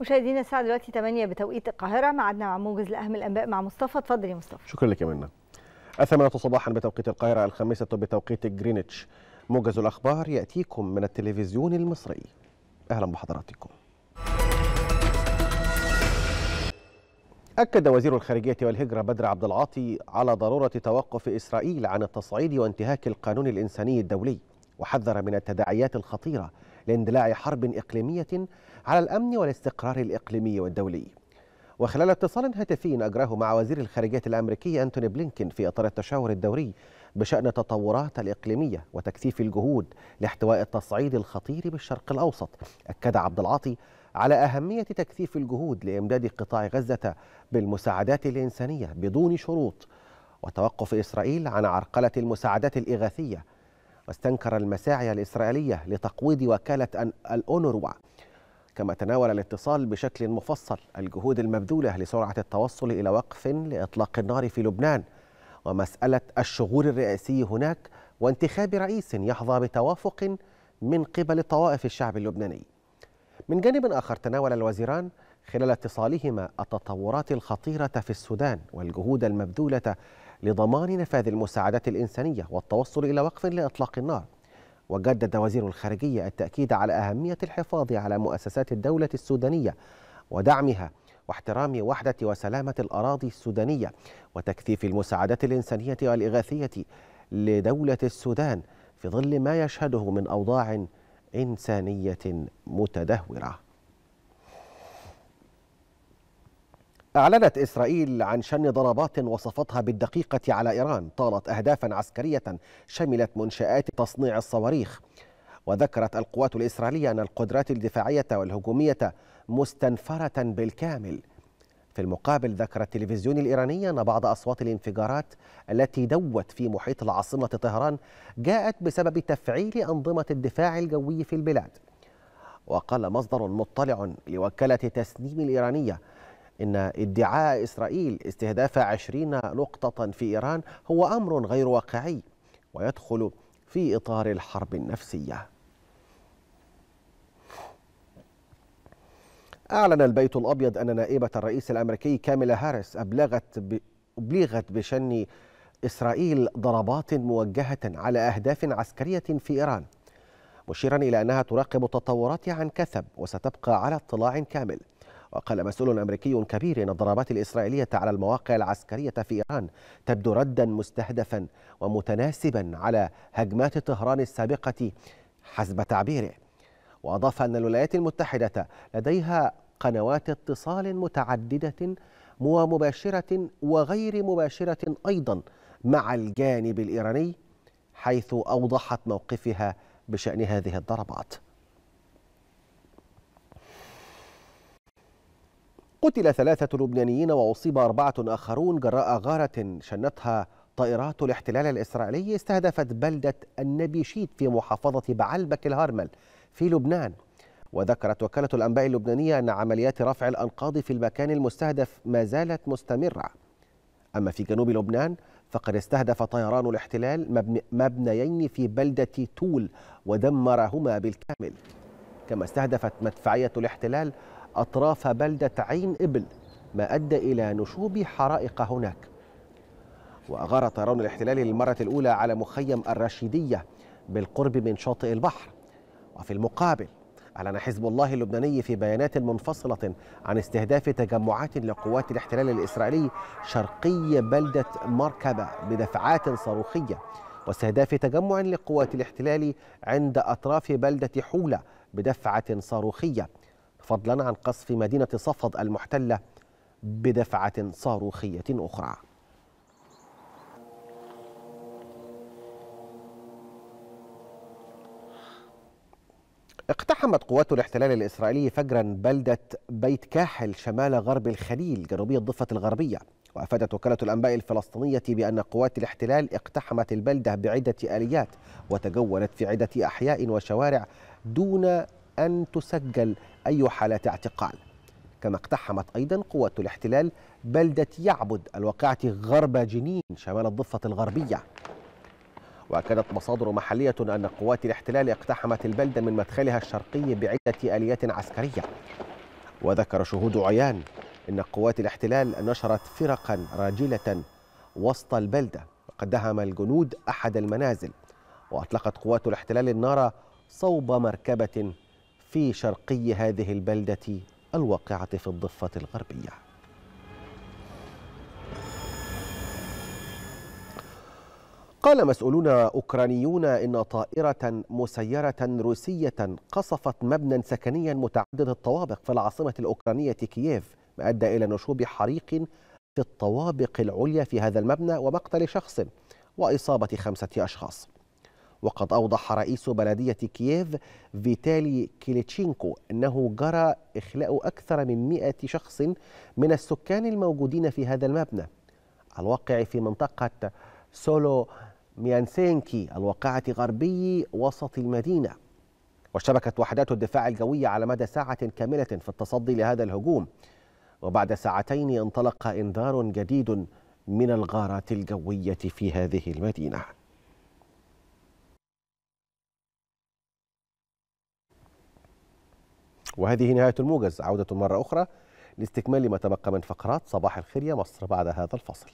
مشاهدينا الساعة دلوقتي 8 بتوقيت القاهرة معدنا مع موجز لأهم الأنباء مع مصطفى اتفضل يا مصطفى شكرا لك يا منى الثامنة صباحا بتوقيت القاهرة الخامسة بتوقيت جرينتش موجز الأخبار يأتيكم من التلفزيون المصري أهلا بحضراتكم أكد وزير الخارجية والهجرة بدر عبد العاطي على ضرورة توقف إسرائيل عن التصعيد وانتهاك القانون الإنساني الدولي وحذر من التداعيات الخطيرة لاندلاع حرب إقليمية على الأمن والاستقرار الإقليمي والدولي وخلال اتصال هاتفي أجراه مع وزير الخارجية الأمريكي أنتوني بلينكين في إطار التشاور الدوري بشأن التطورات الإقليمية وتكثيف الجهود لاحتواء التصعيد الخطير بالشرق الأوسط أكد عبد العاطي على أهمية تكثيف الجهود لإمداد قطاع غزة بالمساعدات الإنسانية بدون شروط وتوقف إسرائيل عن عرقلة المساعدات الإغاثية واستنكر المساعي الإسرائيلية لتقويض وكالة الأونروا كما تناول الاتصال بشكل مفصل الجهود المبذولة لسرعة التوصل إلى وقف لإطلاق النار في لبنان ومسألة الشغور الرئاسي هناك وانتخاب رئيس يحظى بتوافق من قبل طوائف الشعب اللبناني من جانب آخر تناول الوزيران خلال اتصالهما التطورات الخطيرة في السودان والجهود المبذولة لضمان نفاذ المساعدات الإنسانية والتوصل إلى وقف لإطلاق النار وجدد وزير الخارجية التأكيد على أهمية الحفاظ على مؤسسات الدولة السودانية ودعمها واحترام وحدة وسلامة الأراضي السودانية وتكثيف المساعدات الإنسانية والإغاثية لدولة السودان في ظل ما يشهده من أوضاع إنسانية متدهورة أعلنت إسرائيل عن شن ضربات وصفتها بالدقيقة على إيران طالت أهدافا عسكرية شملت منشآت تصنيع الصواريخ وذكرت القوات الإسرائيلية أن القدرات الدفاعية والهجومية مستنفرة بالكامل في المقابل ذكر التلفزيون الإيراني أن بعض أصوات الانفجارات التي دوت في محيط العاصمة طهران جاءت بسبب تفعيل أنظمة الدفاع الجوي في البلاد وقال مصدر مطلع لوكالة تسنيم الإيرانية إن ادعاء إسرائيل استهداف عشرين نقطة في إيران هو أمر غير واقعي ويدخل في إطار الحرب النفسية أعلن البيت الأبيض أن نائبة الرئيس الأمريكي كاميلا هاريس أبلغت, أبلغت بشن إسرائيل ضربات موجهة على أهداف عسكرية في إيران مشيرا إلى أنها تراقب تطوراتها عن كثب وستبقى على اطلاع كامل وقال مسؤول أمريكي كبير أن الضربات الإسرائيلية على المواقع العسكرية في إيران تبدو ردا مستهدفا ومتناسبا على هجمات طهران السابقة حسب تعبيره وأضاف أن الولايات المتحدة لديها قنوات اتصال متعددة ومباشرة وغير مباشرة أيضا مع الجانب الإيراني حيث أوضحت موقفها بشأن هذه الضربات قتل ثلاثة لبنانيين وأصيب أربعة آخرون جراء غارة شنتها طائرات الاحتلال الإسرائيلي استهدفت بلدة النبيشيت في محافظة بعلبك الهرمل في لبنان وذكرت وكالة الأنباء اللبنانية أن عمليات رفع الأنقاض في المكان المستهدف ما زالت مستمرة أما في جنوب لبنان فقد استهدف طيران الاحتلال مبنيين في بلدة تول ودمرهما بالكامل كما استهدفت مدفعية الاحتلال أطراف بلدة عين إبل ما أدى إلى نشوب حرائق هناك وأغار طيران الاحتلال للمرة الأولى على مخيم الرشيدية بالقرب من شاطئ البحر وفي المقابل أعلن حزب الله اللبناني في بيانات منفصلة عن استهداف تجمعات لقوات الاحتلال الإسرائيلي شرقي بلدة مركبة بدفعات صاروخية واستهداف تجمع لقوات الاحتلال عند أطراف بلدة حولة بدفعة صاروخية فضلا عن قصف مدينة صفد المحتلة بدفعة صاروخية أخرى اقتحمت قوات الاحتلال الإسرائيلي فجرا بلدة بيت كاحل شمال غرب الخليل جنوبي الضفة الغربية وأفادت وكالة الأنباء الفلسطينية بأن قوات الاحتلال اقتحمت البلدة بعدة آليات وتجولت في عدة أحياء وشوارع دون أن تسجل أي حالة اعتقال كما اقتحمت أيضا قوة الاحتلال بلدة يعبد الواقعة غرب جنين شمال الضفة الغربية وأكدت مصادر محلية أن قوات الاحتلال اقتحمت البلدة من مدخلها الشرقي بعدة آليات عسكرية وذكر شهود عيان إن قوات الاحتلال نشرت فرقا راجلة وسط البلدة وقد دهم الجنود أحد المنازل وأطلقت قوات الاحتلال النار صوب مركبة في شرقي هذه البلدة الواقعة في الضفة الغربية قال مسؤولون أوكرانيون إن طائرة مسيرة روسية قصفت مبنى سكنيا متعدد الطوابق في العاصمة الأوكرانية كييف ما أدى إلى نشوب حريق في الطوابق العليا في هذا المبنى ومقتل شخص وإصابة خمسة أشخاص وقد أوضح رئيس بلدية كييف فيتالي كيليتشينكو أنه جرى إخلاء أكثر من 100 شخص من السكان الموجودين في هذا المبنى الواقع في منطقة سولو ميانسينكي الواقعة غربي وسط المدينة واشتبكت وحدات الدفاع الجوية على مدى ساعة كاملة في التصدي لهذا الهجوم وبعد ساعتين انطلق انذار جديد من الغارات الجوية في هذه المدينة وهذه نهاية الموجز عودة مرة أخرى لاستكمال ما تبقى من فقرات صباح الخير يا مصر بعد هذا الفصل